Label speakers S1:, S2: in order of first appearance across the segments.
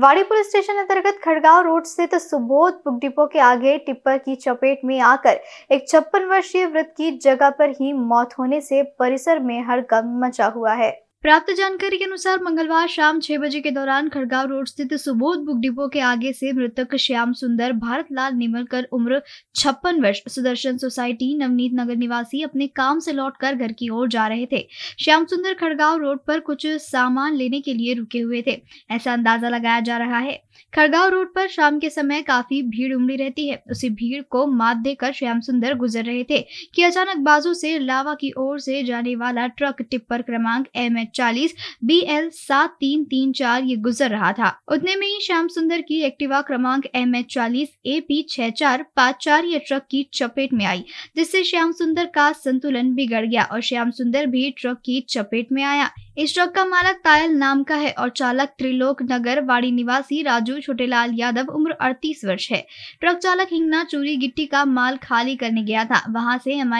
S1: वाड़ी police station अंतर्गत Khadgaon road स्थित सुबोध बुक डिपो के आगे टिप्पर की चपेट में आकर एक छप्पन वर्षीय वृद्ध की जगह पर ही मौत होने से परिसर में हड़कम मचा हुआ है प्राप्त जानकारी के अनुसार मंगलवार शाम छह बजे के दौरान खड़गांव रोड स्थित सुबोध बुक डिपो के आगे से मृतक श्याम सुंदर भारत लाल निमलकर उम्र छप्पन वर्ष सुदर्शन सोसाइटी नवनीत नगर निवासी अपने काम से लौटकर घर की ओर जा रहे थे श्याम सुंदर खड़गांव रोड पर कुछ सामान लेने के लिए रुके हुए थे ऐसा अंदाजा लगाया जा रहा है खड़गांव रोड पर शाम के समय काफी भीड़ उमड़ी रहती है उसी भीड़ को मात देकर श्याम सुंदर गुजर रहे थे कि अचानक बाजू से लावा की ओर से जाने वाला ट्रक टिप्पर क्रमांक एम चालीस बी एल सात तीन तीन चार ये गुजर रहा था उतने में ही श्याम सुंदर की एक्टिवा क्रमांक एम एच चालीस ए पी छह चार पाँच चार ये ट्रक की चपेट में आई जिससे श्याम सुंदर का संतुलन बिगड़ गया और श्याम सुंदर भी ट्रक की चपेट में आया इस ट्रक का मालक तायल नाम का है और चालक त्रिलोक नगर वाड़ी निवासी राजू छोटेलाल यादव उम्र 38 वर्ष है ट्रक चालक हिंगना चूरी गिट्टी का माल खाली करने गया था वहां से एम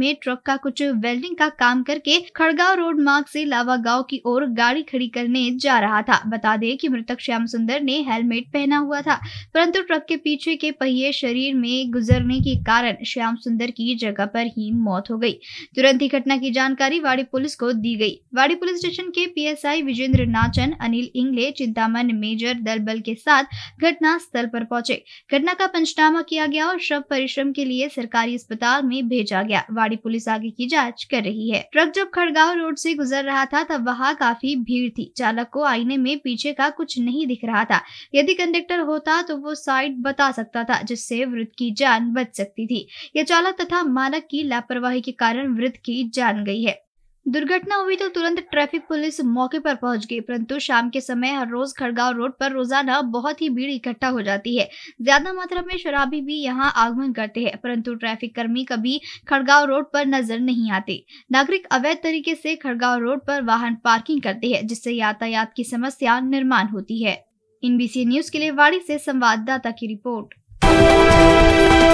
S1: में ट्रक का कुछ वेल्डिंग का काम करके खड़गांव रोड मार्ग से लावा गांव की ओर गाड़ी खड़ी करने जा रहा था बता दें कि मृतक श्याम सुंदर ने हेलमेट पहना हुआ था परंतु ट्रक के पीछे के पहिए शरीर में गुजरने के कारण श्याम सुंदर की जगह पर ही मौत हो गई तुरंत ही घटना की जानकारी वाड़ी पुलिस को दी गई वाड़ी पुलिस स्टेशन के पीएसआई विजेंद्र नाचन अनिल इंगले चिंतामन मेजर दल बल के साथ घटना स्थल पर पहुंचे घटना का पंचनामा किया गया और शव परिश्रम के लिए सरकारी अस्पताल में भेजा गया वाड़ी पुलिस आगे की जाँच कर रही है ट्रक जब खड़गांव रोड ऐसी गुजर रहा था तब वहाँ काफी भीड़ थी चालक को आईने में पीछे का कुछ नहीं दिख रहा था यदि कंडक्टर होता तो वो साइड बता सकता था जिससे वृद्ध की जान बच सकती थी यह चालक तथा मालक की लापरवाही के कारण वृद्ध की जान गई है दुर्घटना हुई तो तुरंत ट्रैफिक पुलिस मौके पर पहुंच गई परंतु शाम के समय हर रोज खड़गांव रोड पर रोजाना बहुत ही भीड़ इकट्ठा हो जाती है ज्यादा मात्रा में शराबी भी यहां आगमन करते हैं परंतु ट्रैफिक कर्मी कभी खड़गांव रोड पर नजर नहीं आते नागरिक अवैध तरीके से खड़गांव रोड पर वाहन पार्किंग करते हैं जिससे यातायात की समस्या निर्माण होती है इन न्यूज के लिए वाड़ी से संवाददाता की रिपोर्ट